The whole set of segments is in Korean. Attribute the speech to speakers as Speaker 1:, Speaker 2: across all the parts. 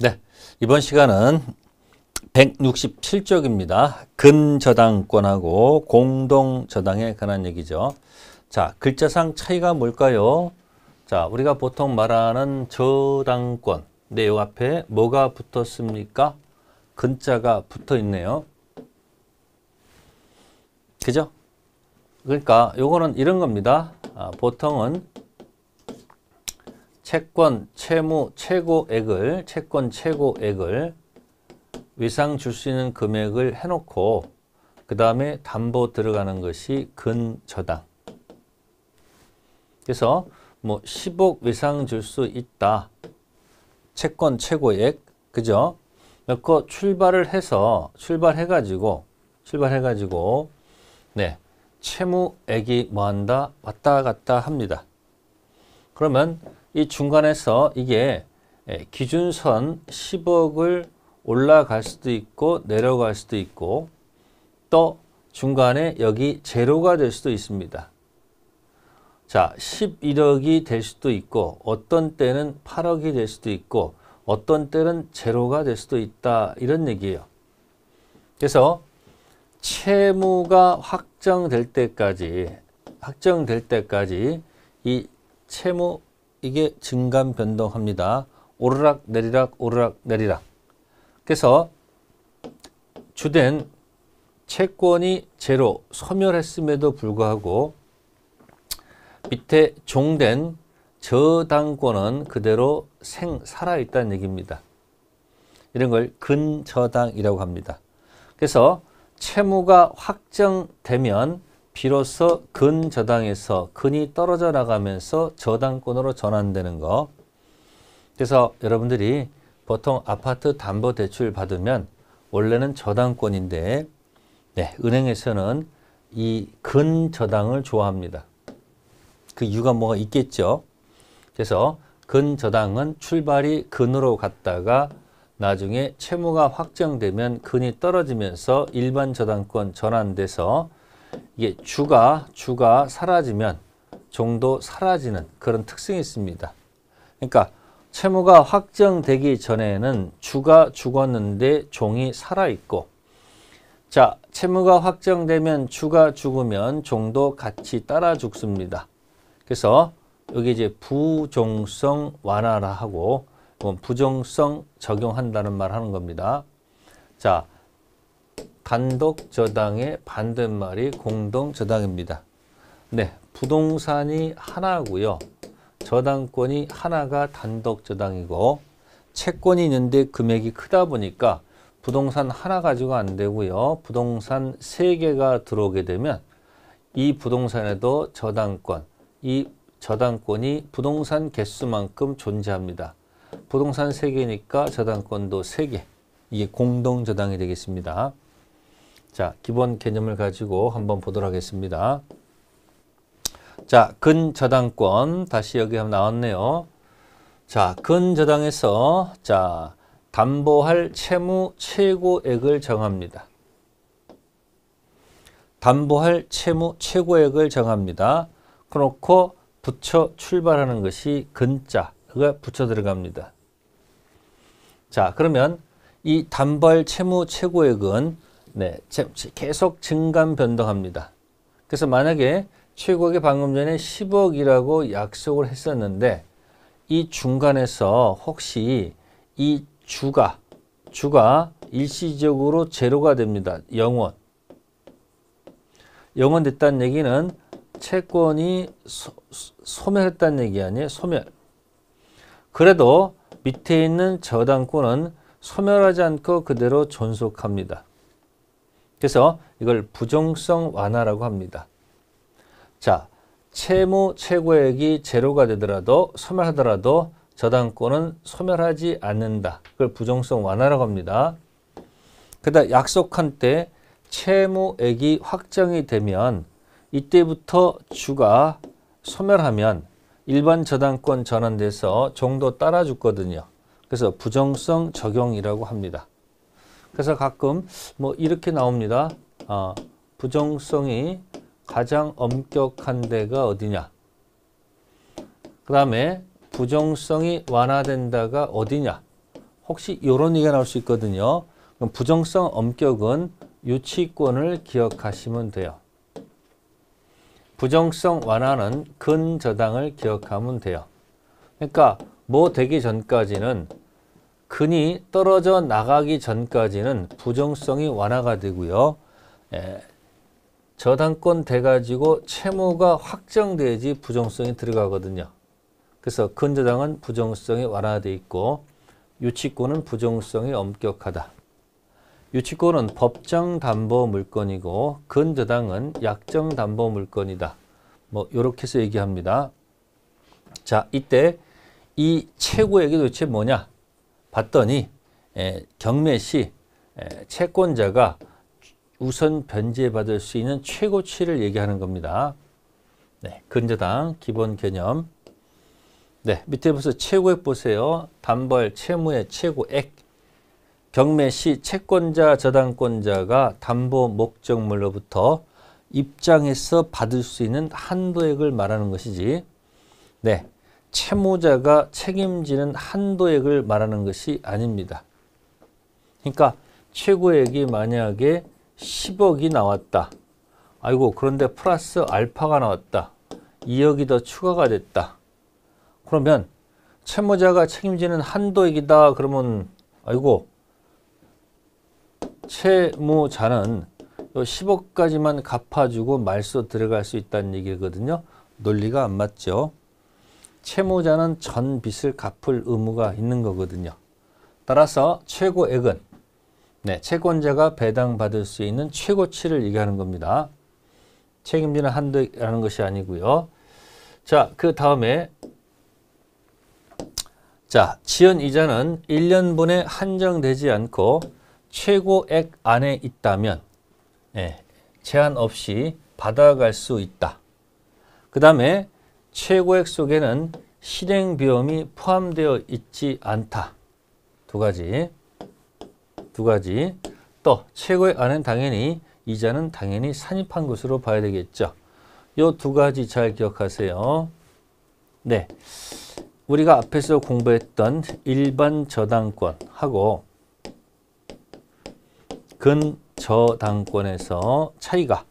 Speaker 1: 네. 이번 시간은 167쪽입니다. 근저당권하고 공동저당에 관한 얘기죠. 자, 글자상 차이가 뭘까요? 자, 우리가 보통 말하는 저당권 내용 앞에 뭐가 붙었습니까? 근자가 붙어 있네요. 그죠? 그러니까 요거는 이런 겁니다. 아, 보통은 채권 채무 최고액을 채권 최고액을 위상 줄 수 있는 금액을 해놓고 그 다음에 담보 들어가는 것이 근저당 그래서 뭐 10억 위상 줄 수 있다 채권 최고액 그죠 몇 거 출발을 해서 출발해 가지고 출발해 가지고 네 채무액이 뭐한다 왔다 갔다 합니다 그러면 이 중간에서 이게 예, 기준선 10억을 올라갈 수도 있고 내려갈 수도 있고 또 중간에 여기 제로가 될 수도 있습니다. 자, 11억이 될 수도 있고 어떤 때는 8억이 될 수도 있고 어떤 때는 제로가 될 수도 있다 이런 얘기예요. 그래서 채무가 확정될 때까지 확정될 때까지 이 채무 이게 증감 변동합니다. 오르락 내리락 오르락 내리락. 그래서 주된 채권이 제로 소멸했음에도 불구하고 밑에 종된 저당권은 그대로 생 살아있다는 얘기입니다. 이런 걸 근저당이라고 합니다. 그래서 채무가 확정되면 비로소 근저당에서 근이 떨어져 나가면서 저당권으로 전환되는 거. 그래서 여러분들이 보통 아파트 담보 대출 받으면 원래는 저당권인데 네, 은행에서는 이 근저당을 좋아합니다. 그 이유가 뭐가 있겠죠. 그래서 근저당은 출발이 근으로 갔다가 나중에 채무가 확정되면 근이 떨어지면서 일반 저당권 전환돼서 이게 주가 주가 사라지면 정도 사라지는 그런 특성이 있습니다. 그러니까 채무가 확정되기 전에는 주가 죽었는데 종이 살아있고 자 채무가 확정되면 주가 죽으면 종도 같이 따라 죽습니다. 그래서 여기 이제 부종성 완화라 하고 뭐 부종성 적용한다는 말 하는 겁니다. 자 단독 저당의 반대말이 공동 저당입니다. 네, 부동산이 하나고요. 저당권이 하나가 단독 저당이고 채권이 있는데 금액이 크다 보니까 부동산 하나 가지고 안 되고요. 부동산 세 개가 들어오게 되면 이 부동산에도 저당권, 이 저당권이 부동산 개수만큼 존재합니다. 부동산 3개니까 저당권도 3개, 이게 공동저당이 되겠습니다. 자, 기본 개념을 가지고 한번 보도록 하겠습니다. 자, 근저당권 다시 여기 한번 나왔네요. 자, 근저당에서 자, 담보할 채무 최고액을 정합니다. 담보할 채무 최고액을 정합니다. 그렇고 붙여 출발하는 것이 근자가 붙여 들어갑니다. 자, 그러면 이 담보할 채무 최고액은 네, 계속 증감 변동합니다. 그래서 만약에 7억이 방금 전에 10억이라고 약속을 했었는데 이 중간에서 혹시 이 주가 주가 일시적으로 제로가 됩니다. 0원. 0원 됐다는 얘기는 채권이 소, 소멸했다는 얘기 아니에요? 소멸. 그래도 밑에 있는 저당권은 소멸하지 않고 그대로 존속합니다. 그래서 이걸 부정성 완화라고 합니다. 자, 채무 최고액이 제로가 되더라도 소멸하더라도 저당권은 소멸하지 않는다. 그걸 부정성 완화라고 합니다. 그다 약속한 때 채무액이 확정이 되면 이때부터 주가 소멸하면 일반 저당권 전환돼서 종도 따라주거든요. 그래서 부정성 적용이라고 합니다. 그래서 가끔 뭐 이렇게 나옵니다. 어, 부정성이 가장 엄격한 데가 어디냐. 그 다음에 부정성이 완화된 다가 어디냐. 혹시 이런 얘기가 나올 수 있거든요. 그럼 부정성 엄격은 유치권을 기억하시면 돼요. 부정성 완화는 근저당을 기억하면 돼요. 그러니까 뭐 되기 전까지는 근이 떨어져 나가기 전까지는 부정성이 완화가 되고요. 에, 예, 저당권 돼가지고 채무가 확정돼야지 부정성이 들어가거든요. 그래서 근저당은 부정성이 완화돼 있고 유치권은 부정성이 엄격하다. 유치권은 법정담보물건이고 근저당은 약정담보물건이다. 뭐 이렇게 해서 얘기합니다. 자 이때 이 최고 액이 도대체 뭐냐? 봤더니 에, 예, 경매 시 에, 예, 채권자가 우선 변제받을 수 있는 최고치를 얘기하는 겁니다. 네, 근저당 기본 개념. 네, 밑에 보세요. 최고액 보세요. 담벌 채무의 최고액. 경매 시 채권자 저당권자가 담보 목적물로부터 입장에서 받을 수 있는 한도액을 말하는 것이지. 네, 채무자가 책임지는 한도액을 말하는 것이 아닙니다. 그러니까 최고액이 만약에 10억이 나왔다. 아이고 그런데 플러스 알파가 나왔다. 2억이 더 추가가 됐다. 그러면 채무자가 책임지는 한도액이다. 그러면 아이고 채무자는 10억까지만 갚아주고 말소 들어갈 수 있다는 얘기거든요. 논리가 안 맞죠. 채무자는 전 빚을 갚을 의무가 있는 거거든요. 따라서 최고액은 네, 채권자가 배당받을 수 있는 최고치를 얘기하는 겁니다. 책임지는 한도라는 것이 아니고요. 자, 그 다음에 자, 지연 이자는 1년분에 한정되지 않고 최고액 안에 있다면 예, 제한 없이 받아갈 수 있다. 그 다음에 최고액 속에는 실행 비용이 포함되어 있지 않다. 두 가지. 두 가지. 또 최고액 안엔 당연히 이자는 당연히 산입한 것으로 봐야 되겠죠. 요 두 가지 잘 기억하세요. 네. 우리가 앞에서 공부했던 일반 저당권하고 근저당권에서 차이가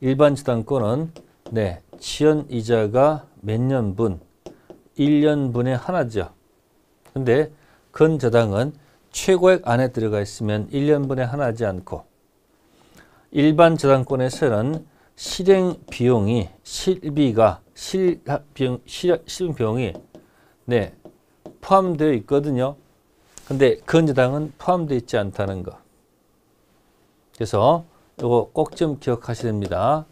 Speaker 1: 일반 저당권은 네, 지연 이자가 몇 년분, 1년분에 하나죠. 근데 근 저당은 최고액 안에 들어가 있으면 1년분의 하나지 않고 일반 저당권에서는 실행 비용이 실비가 실 비용 실행 비용이 네 포함되어 있거든요. 근데 근저당은 포함되어 있지 않다는 거. 그래서 이거 꼭 좀 기억하셔야 됩니다.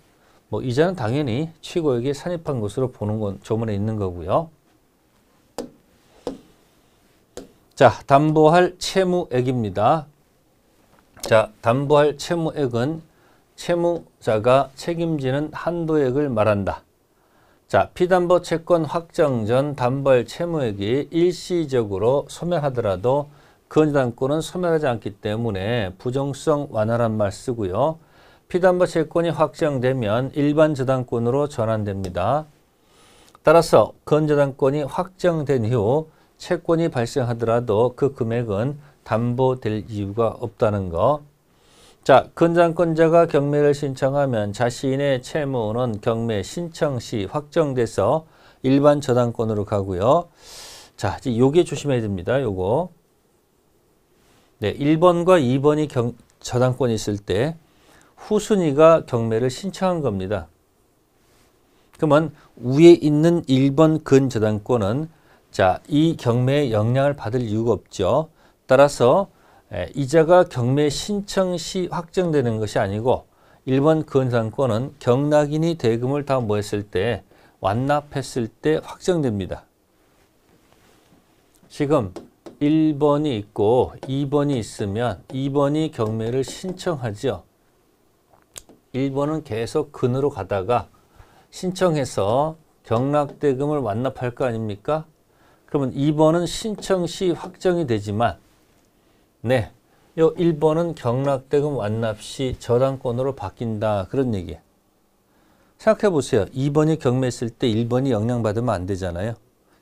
Speaker 1: 뭐 이자는 당연히 취고액이 산입한 것으로 보는 건 조문에 있는 거고요. 자, 담보할 채무액입니다. 자, 담보할 채무액은 채무자가 책임지는 한도액을 말한다. 자, 피담보 채권 확정 전 담보할 채무액이 일시적으로 소멸하더라도 건의담권은 소멸하지 않기 때문에 부정성 완화란 말 쓰고요. 피담보 채권이 확정되면 일반 저당권으로 전환됩니다. 따라서 건저당권이 확정된 후 채권이 발생하더라도 그 금액은 담보될 이유가 없다는 거. 자, 건장권자가 경매를 신청하면 자신의 채무는 경매 신청 시 확정돼서 일반 저당권으로 가고요. 자, 이제 요게 조심해야 됩니다. 요거. 네, 1번과 2번이 경, 저당권이 있을 때 후순위가 경매를 신청한 겁니다. 그러면 위에 있는 1번 근저당권은 자, 이 경매에 영향을 받을 이유가 없죠. 따라서 이자가 경매 신청 시 확정되는 것이 아니고 1번 근저당권은 경락인이 대금을 다 모았을 때 완납했을 때 확정됩니다. 지금 1번이 있고 2번이 있으면 2번이 경매를 신청하죠. 1번은 계속 근으로 가다가 신청해서 경락대금을 완납할 거 아닙니까? 그러면 2번은 신청 시 확정이 되지만 네, 요 1번은 경락대금 완납 시 저당권으로 바뀐다 그런 얘기 생각해 보세요. 2번이 경매했을 때 1번이 영향받으면 안 되잖아요.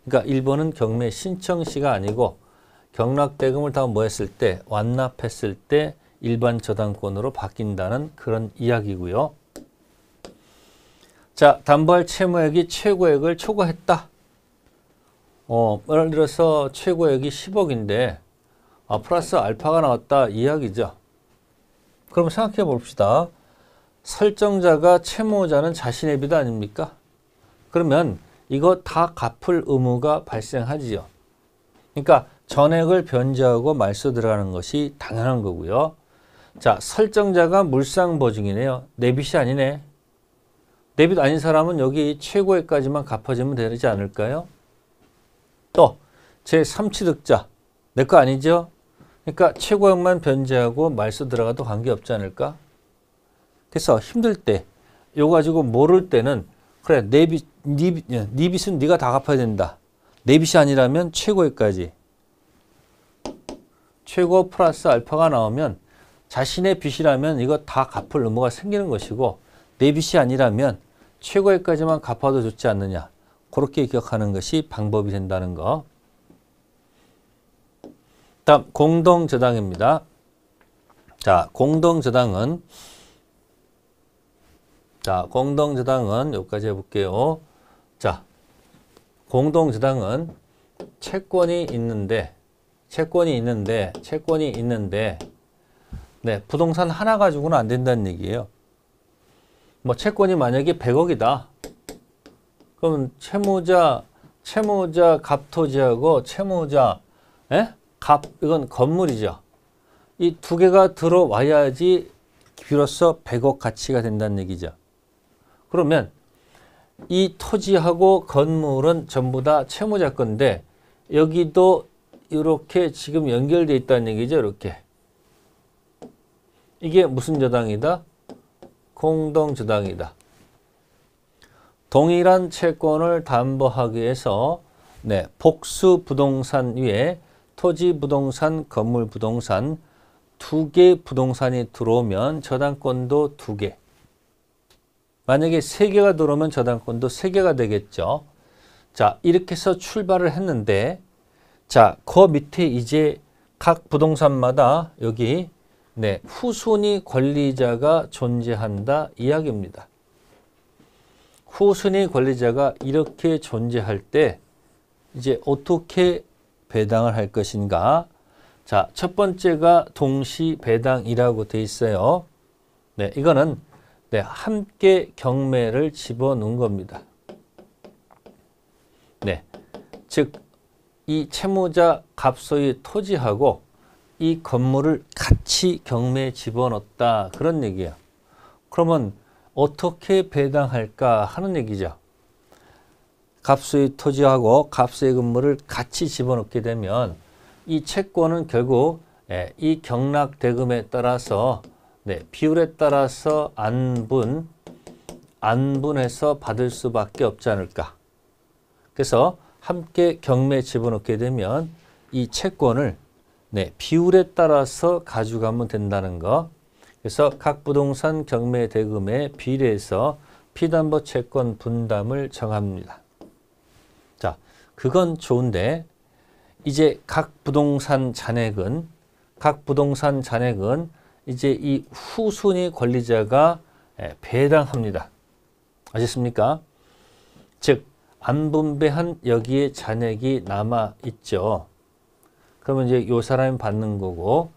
Speaker 1: 그러니까 1번은 경매 신청 시가 아니고 경락대금을 다 뭐했을 때 완납했을 때 일반 저당권으로 바뀐다는 그런 이야기고요. 자, 담보할 채무액이 최고액을 초과했다. 어, 예를 들어서 최고액이 10억인데 아, 플러스 알파가 나왔다 이야기죠. 그럼 생각해 봅시다. 설정자가 채무자는 자신의 빚 아닙니까? 그러면 이거 다 갚을 의무가 발생하지요. 그러니까 전액을 변제하고 말소 들어가는 것이 당연한 거고요. 자, 설정자가 물상 보증이네요. 내빗이 아니네. 내빗 아닌 사람은 여기 최고액까지만 갚아주면 되지 않을까요? 또, 제3취득자. 내 거 아니죠? 그러니까 최고액만 변제하고 말소 들어가도 관계없지 않을까? 그래서 힘들 때, 요 가지고 모를 때는 그래, 내빗, 니빗, 예, 니빗은 네가 다 갚아야 된다. 내빗이 아니라면 최고액까지. 최고 플러스 알파가 나오면 자신의 빚이라면 이거 다 갚을 의무가 생기는 것이고 내 빚이 아니라면 최고액까지만 갚아도 좋지 않느냐. 그렇게 기억하는 것이 방법이 된다는 거. 다음 공동저당입니다. 자, 공동저당은 자, 공동저당은 여기까지 해볼게요. 자, 공동저당은 채권이 있는데 채권이 있는데 채권이 있는데 네, 부동산 하나 가지고는 안 된다는 얘기예요. 뭐 채권이 만약에 100억이다. 그럼 채무자, 채무자 갑토지하고 채무자 에? 예? 갑 이건 건물이죠. 이 두 개가 들어와야지 비로소 100억 가치가 된다는 얘기죠. 그러면 이 토지하고 건물은 전부 다 채무자 건데 여기도 이렇게 지금 연결돼 있다는 얘기죠. 이렇게. 이게 무슨 저당이다? 공동저당이다. 동일한 채권을 담보하기 위해서 네, 복수 부동산 위에 토지 부동산, 건물 부동산 두 개 부동산이 들어오면 저당권도 두 개. 만약에 세 개가 들어오면 저당권도 세 개가 되겠죠. 자, 이렇게 해서 출발을 했는데 자, 그 밑에 이제 각 부동산마다 여기 네, 후순위 권리자가 존재한다 이야기입니다. 후순위 권리자가 이렇게 존재할 때 이제 어떻게 배당을 할 것인가? 자, 첫 번째가 동시 배당이라고 돼 있어요. 네, 이거는 네, 함께 경매를 집어넣은 겁니다. 네, 즉 이 채무자 갑소의 토지하고 이 건물을 같이 경매에 집어넣었다 그런 얘기예요. 그러면 어떻게 배당할까 하는 얘기죠. 갑의 토지하고 갑의 건물을 같이 집어넣게 되면 이 채권은 결국 예, 이 경락 대금에 따라서 네, 비율에 따라서 안분, 안분해서 받을 수밖에 없지 않을까. 그래서 함께 경매 집어넣게 되면 이 채권을 네, 비율에 따라서 가져가면 된다는 거. 그래서 각 부동산 경매 대금에 비례해서 피담보 채권 분담을 정합니다. 자, 그건 좋은데 이제 각 부동산 잔액은 각 부동산 잔액은 이제 이 후순위 권리자가 예, 배당합니다. 아셨습니까? 즉, 안 분배한 여기에 잔액이 남아 있죠. 그러면 이제 요 사람이 받는 거고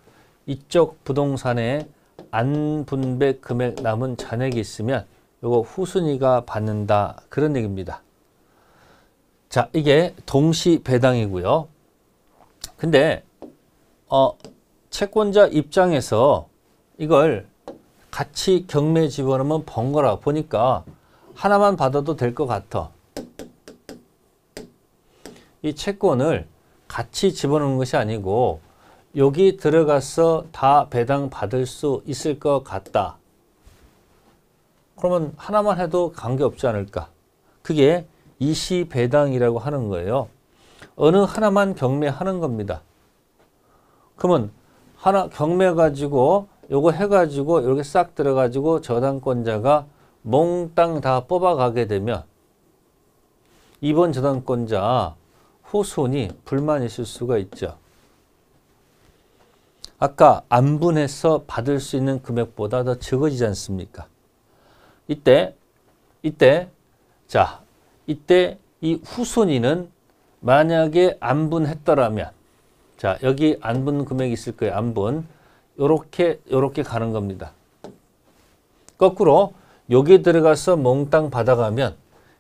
Speaker 1: 이쪽 부동산에 안분배 금액 남은 잔액이 있으면 요거 후순위가 받는다 그런 얘기입니다. 자 이게 동시 배당이고요. 근데 어 채권자 입장에서 이걸 같이 경매 집어넣으면 번거라 보니까 하나만 받아도 될 것 같아. 이 채권을 같이 집어넣는 것이 아니고 여기 들어가서 다 배당 받을 수 있을 것 같다. 그러면 하나만 해도 관계없지 않을까. 그게 이시 배당이라고 하는 거예요. 어느 하나만 경매하는 겁니다. 그러면 하나 경매 가지고 요거 해가지고 이렇게 싹 들어가지고 저당권자가 몽땅 다 뽑아가게 되면 이번 저당권자 후손이 불만이 있을 수가 있죠. 아까 안분해서 받을 수 있는 금액보다 더 적어지지 않습니까? 이때 이때 자 이때 이 후손이는 만약에 안분했더라면 자 여기 안분 금액이 있을 거예요 안분 요렇게 요렇게 가는 겁니다 거꾸로 여기 들어가서 몽땅 받아가면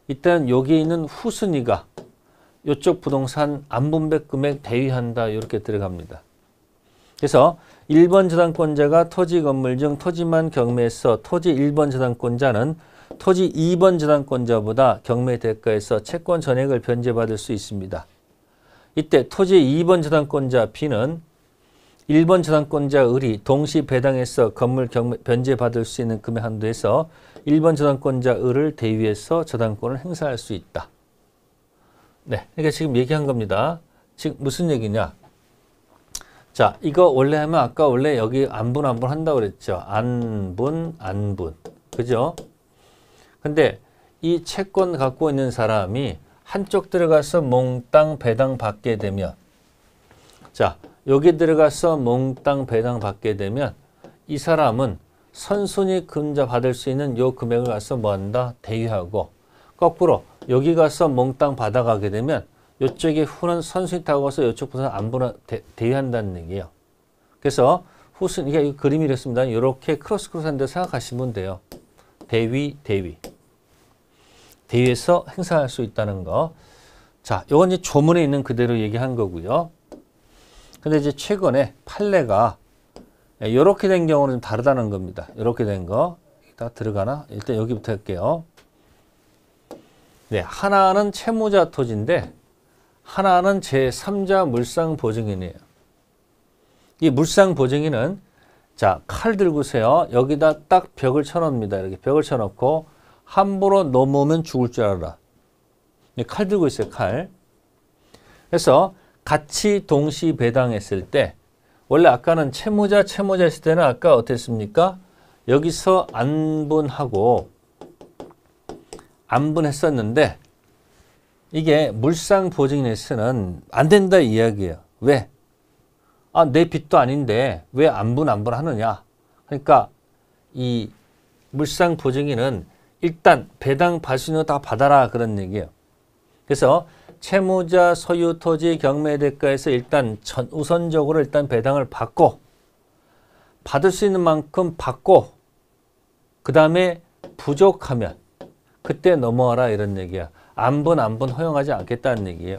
Speaker 1: 일단 여기 있는 후순위가 이쪽 부동산 안분배 금액 대위한다 이렇게 들어갑니다. 그래서 1번 저당권자가 토지 건물 중 토지만 경매에서 토지 1번 저당권자는 토지 2번 저당권자보다 경매 대가에서 채권 전액을 변제받을 수 있습니다. 이때 토지 2번 저당권자 B는 1번 저당권자 을이 동시 배당해서 건물 경매, 변제받을 수 있는 금액 한도에서 1번 저당권자 을을 대위해서 저당권을 행사할 수 있다. 네, 그러니까 지금 얘기한 겁니다. 지금 무슨 얘기냐? 자, 이거 원래 하면 아까 원래 여기 안분 안분 한다고 그랬죠. 안분 안분. 그죠? 근데 이 채권 갖고 있는 사람이 한쪽 들어가서 몽땅 배당 받게 되면 자, 여기 들어가서 몽땅 배당 받게 되면 이 사람은 선순위 금자 받을 수 있는 요 금액을 가서 뭐 한다? 대위하고 거꾸로 여기 가서 몽땅 받아가게 되면 이쪽에 후는 선순위 타고 가서 이쪽 부산 안보나 대, 대위한다는 얘기예요. 그래서 후순 이게 그 그림이 이렇습니다. 이렇게 크로스 크로스 한데 생각하시면 돼요. 대위 대위 대위에서 행사할 수 있다는 거. 자, 이건 이제 조문에 있는 그대로 얘기한 거고요. 근데 이제 최근에 판례가 이렇게 예, 된 경우는 다르다는 겁니다. 이렇게 된 거. 일 들어가나? 일단 여기부터 할게요. 네, 하나는 채무자 토지인데 하나는 제3자 물상 보증인이에요. 이 물상 보증인은 자, 칼 들고세요. 여기다 딱 벽을 쳐놓습니다. 이렇게 벽을 쳐놓고 함부로 넘어오면 죽을 줄 알아라. 네, 칼 들고 있어요, 칼. 그래서 같이 동시 배당했을 때 원래 아까는 채무자, 채무자 했을 때는 아까 어땠습니까? 여기서 안분하고 안분했었는데 이게 물상 보증에서는 인안 된다 이야기예요. 왜? 아, 내 빚도 아닌데 왜 안분 안분 하느냐? 그러니까 이 물상 보증인은 일단 배당 발수료 다 받아라 그런 얘기예요. 그래서 채무자 소유 토지 경매 대가에서 일단 전, 우선적으로 일단 배당을 받고 받을 수 있는 만큼 받고 그 다음에 부족하면 그때 넘어와라 이런 얘기야. 안분 안분 허용하지 않겠다는 얘기예요.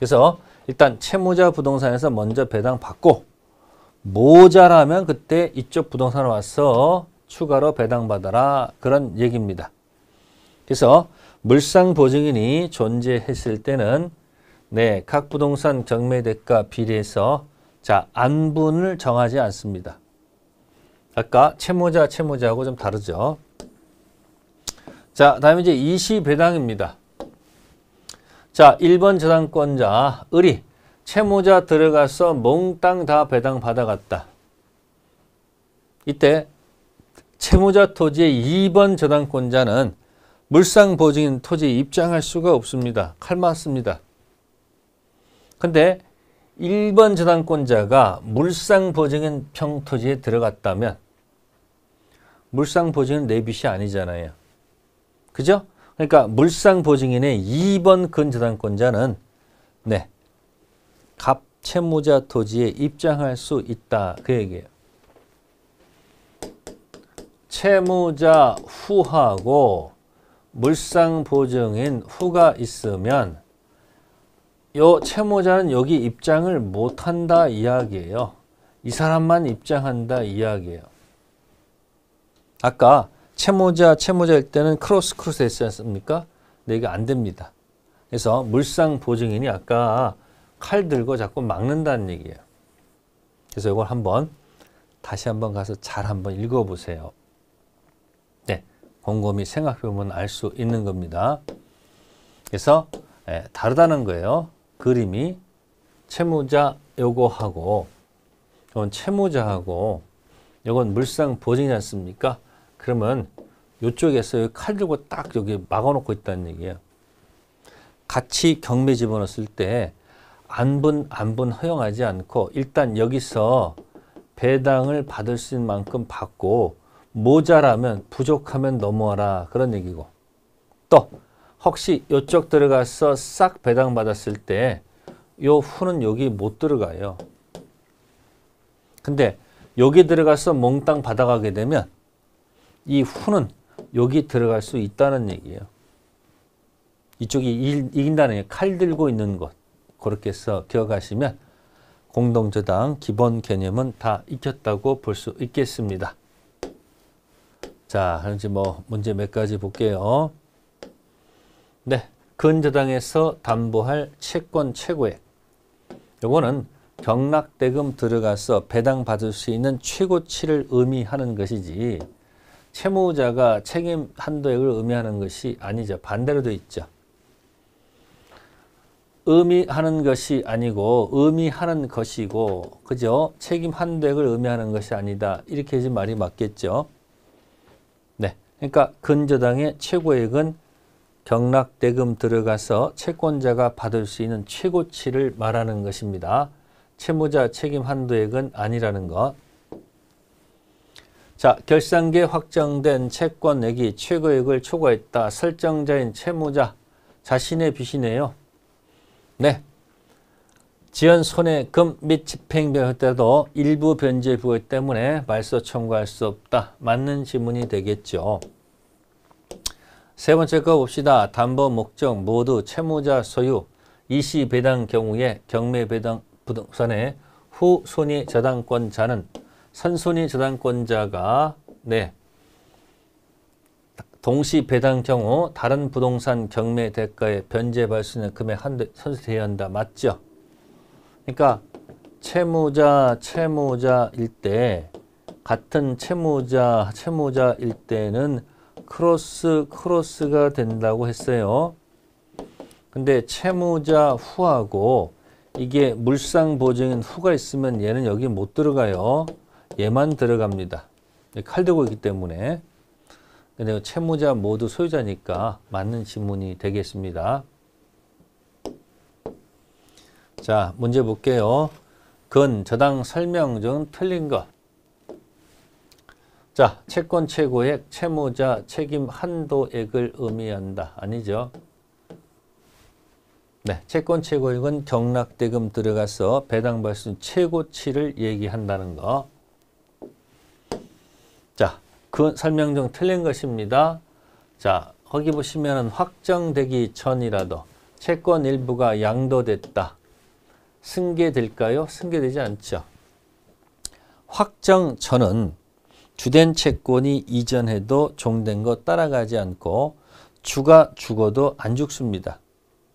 Speaker 1: 그래서 일단 채무자 부동산에서 먼저 배당 받고 모자라면 그때 이쪽 부동산에 와서 추가로 배당받아라 그런 얘기입니다. 그래서 물상보증인이 존재했을 때는 네, 각 부동산 경매대가 비례해서 자 안분을 정하지 않습니다. 아까 채무자 채무자하고 좀 다르죠. 자, 다음에 이제 이시배당입니다. 자, 1번 저당권자, 을이 채무자 들어가서 몽땅 다 배당 받아갔다. 이때 채무자 토지의 2번 저당권자는 물상 보증인 토지 입장할 수가 없습니다. 칼 맞습니다. 근데 1번 저당권자가 물상 보증인 평토지에 들어갔다면 물상 보증은 내 빚이 아니잖아요. 그죠? 그러니까 물상 보증인의 2번 근저당권자는 네. 갑 채무자 토지에 입장할 수 있다. 그 얘기예요. 채무자 후하고 물상 보증인 후가 있으면 요 채무자는 여기 입장을 못한다 이야기예요. 이 사람만 입장한다 이야기예요. 아까 채모자, 채모자일 때는 크로스 크로스 했지 않습니까? 근 이게 안 됩니다. 그래서 물상 보증인이 아까 칼 들고 자꾸 막는다는 얘기예요. 그래서 이걸 한번 다시 한번 가서 잘 한번 읽어보세요. 네, 곰곰이 생각해보면 알 수 있는 겁니다. 그래서 예, 다르다는 거예요. 그림이 채무자 요거하고 이건 채무자하고 이건 물상 보증이지 않습니까? 그러면 이쪽에서 칼 들고 딱 여기 막아놓고 있다는 얘기예요. 같이 경매 집어넣었을 때 안분 안분 허용하지 않고 일단 여기서 배당을 받을 수 있는 만큼 받고 모자라면 부족하면 넘어와라 그런 얘기고 또 혹시 이쪽 들어가서 싹 배당 받았을 때요 후는 여기 못 들어가요. 근데 여기 들어가서 몽땅 받아가게 되면 이 후는 여기 들어갈 수 있다는 얘기예요. 이쪽이 이긴다는 칼 들고 있는 것 그렇게 해서 기억하시면 공동저당 기본 개념은 다 익혔다고 볼 수 있겠습니다. 자, 이제 뭐 문제 몇 가지 볼게요. 네, 근저당에서 담보할 채권 최고액. 요거는 경락대금 들어가서 배당받을 수 있는 최고치를 의미하는 것이지 채무자가 책임 한도액을 의미하는 것이 아니죠. 반대로 돼 있죠. 의미하는 것이 아니고 의미하는 것이고 그죠? 책임 한도액을 의미하는 것이 아니다. 이렇게 해서 말이 맞겠죠. 네. 그러니까 근저당의 최고액은 경락대금 들어가서 채권자가 받을 수 있는 최고치를 말하는 것입니다. 채무자 책임 한도액은 아니라는 것. 자, 결산기 확정된 채권 내기 최고액을 초과했다. 설정자인 채무자 자신의 빚이네요. 네. 지연 손해금 및 집행비용 때도 일부 변제 부호 때문에 말소 청구할 수 없다. 맞는 지문이 되겠죠. 세 번째 거 봅시다. 담보 목적 모두 채무자 소유 이시 배당 경우에 경매 배당 부동산의 후 손해 저당권자는 선순위 저당권자가 네 동시 배당 경우 다른 부동산 경매 대가에 변제 발생의 금액 한대 선수되어야 한다. 맞죠? 그러니까 채무자 채무자일 때 같은 채무자 채무자일 때는 크로스 크로스가 된다고 했어요. 근데 채무자 후하고 이게 물상 보증인 후가 있으면 얘는 여기 못 들어가요. 얘만 들어갑니다. 칼되고 있기 때문에 근데 채무자 모두 소유자니까 맞는 지문이 되겠습니다. 자, 문제 볼게요. 근, 저당, 설명 중 틀린 것. 자, 채권 최고액, 채무자 책임 한도액을 의미한다. 아니죠? 네, 채권 최고액은 경락대금 들어가서 배당받을 수 최고치를 얘기한다는 거. 자, 그 설명중 틀린 것입니다. 자, 거기 보시면 확정되기 전이라도 채권 일부가 양도됐다. 승계될까요? 승계되지 않죠. 확정 전은 주된 채권이 이전해도 종된 거 따라가지 않고 주가 죽어도 안 죽습니다.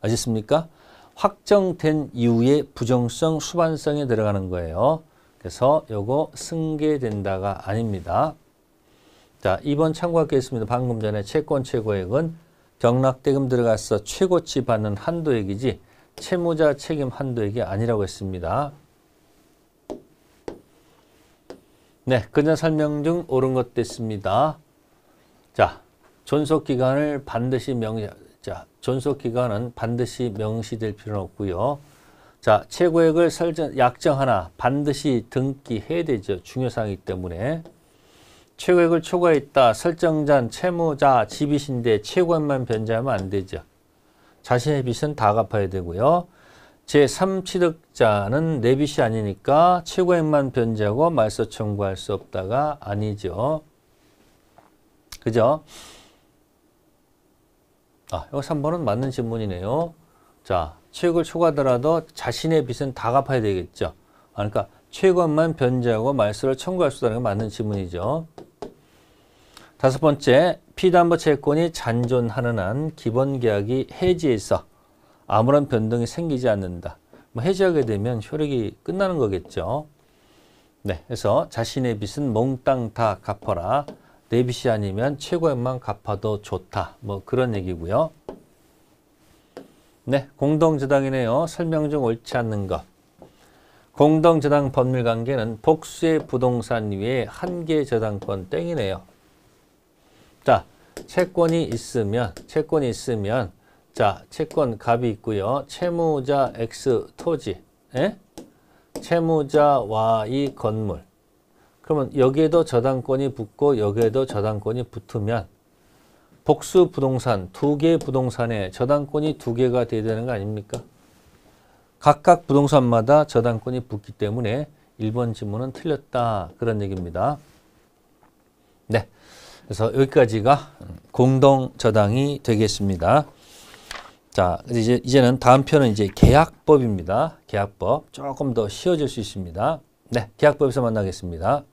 Speaker 1: 아셨습니까? 확정된 이후에 부정성, 수반성에 들어가는 거예요. 그래서 요거 승계된다가 아닙니다. 자, 이번 참고하겠습니다. 방금 전에 채권 최고액은 경락대금 들어가서 최고치 받는 한도액이지 채무자 책임 한도액이 아니라고 했습니다. 네, 그전 설명 중 옳은 것 됐습니다. 자, 존속기간을 반드시 명 자, 존속기간은 반드시 명시될 필요는 없고요. 자, 최고액을 설정, 약정하나 반드시 등기해야 되죠. 중요사항이기 때문에. 최고액을 초과했다. 설정자 채무자 집이신데 채권만 변제하면 안 되죠. 자신의 빚은 다 갚아야 되고요. 제3취득자는 내 빚이 아니니까 최고액만 변제하고 말소 청구할 수 없다가 아니죠. 그죠? 아, 이거 3번은 맞는 질문이네요. 자, 최고액을 초과하더라도 자신의 빚은 다 갚아야 되겠죠. 아, 그러니까 최고액만 변제하고 말소를 청구할 수 있다는 게 맞는 질문이죠. 다섯 번째, 피담보 채권이 잔존하는 한 기본 계약이 해지해서 아무런 변동이 생기지 않는다. 뭐 해지하게 되면 효력이 끝나는 거겠죠. 네, 그래서 자신의 빚은 몽땅 다 갚아라. 내 빚이 아니면 최고액만 갚아도 좋다. 뭐 그런 얘기고요. 네, 공동저당이네요. 설명 중 옳지 않는 것. 공동저당 법률관계는 복수의 부동산 위에 한 개의 저당권 땡이네요. 자, 채권이 있으면 채권이 있으면 자, 채권 값이 있고요. 채무자 X 토지. 에? 예? 채무자 Y 건물. 그러면 여기에도 저당권이 붙고 여기에도 저당권이 붙으면 복수 부동산, 두 개의 부동산에 저당권이 두 개가 돼야 되는 거 아닙니까? 각각 부동산마다 저당권이 붙기 때문에 1번 지문은 틀렸다. 그런 얘기입니다. 네. 그래서 여기까지가 공동 저당이 되겠습니다. 자, 이제 이제는 다음 편은 이제 계약법입니다. 계약법 조금 더 쉬워질 수 있습니다. 네, 계약법에서 만나겠습니다.